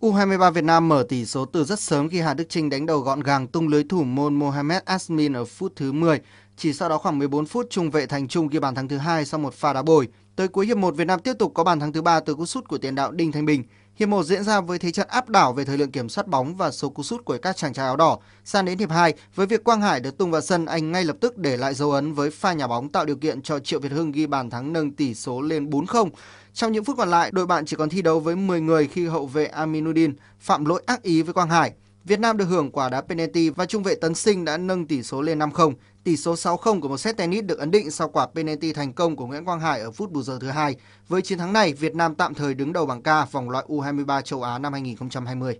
U23 Việt Nam mở tỷ số từ rất sớm khi Hà Đức Trinh đánh đầu gọn gàng tung lưới thủ môn Mohamed Asmin ở phút thứ 10. Chỉ sau đó khoảng 14 phút, trung vệ Thành Trung ghi bàn thắng thứ hai sau một pha đá bồi. Tới cuối hiệp 1, Việt Nam tiếp tục có bàn thắng thứ ba từ cú sút của tiền đạo Đinh Thanh Bình. Hiệp 1 diễn ra với thế trận áp đảo về thời lượng kiểm soát bóng và số cú sút của các chàng trai áo đỏ. Sang đến hiệp 2, với việc Quang Hải được tung vào sân, anh ngay lập tức để lại dấu ấn với pha nhà bóng tạo điều kiện cho Triệu Việt Hưng ghi bàn thắng nâng tỷ số lên 4-0. Trong những phút còn lại, đội bạn chỉ còn thi đấu với 10 người khi hậu vệ Aminuddin phạm lỗi ác ý với Quang Hải. Việt Nam được hưởng quả đá penalty và trung vệ Tấn Sinh đã nâng tỷ số lên 5-0. Tỷ số 6-0 của một set tennis được ấn định sau quả penalty thành công của Nguyễn Quang Hải ở phút bù giờ thứ hai. Với chiến thắng này, Việt Nam tạm thời đứng đầu bảng K vòng loại U23 châu Á năm 2020.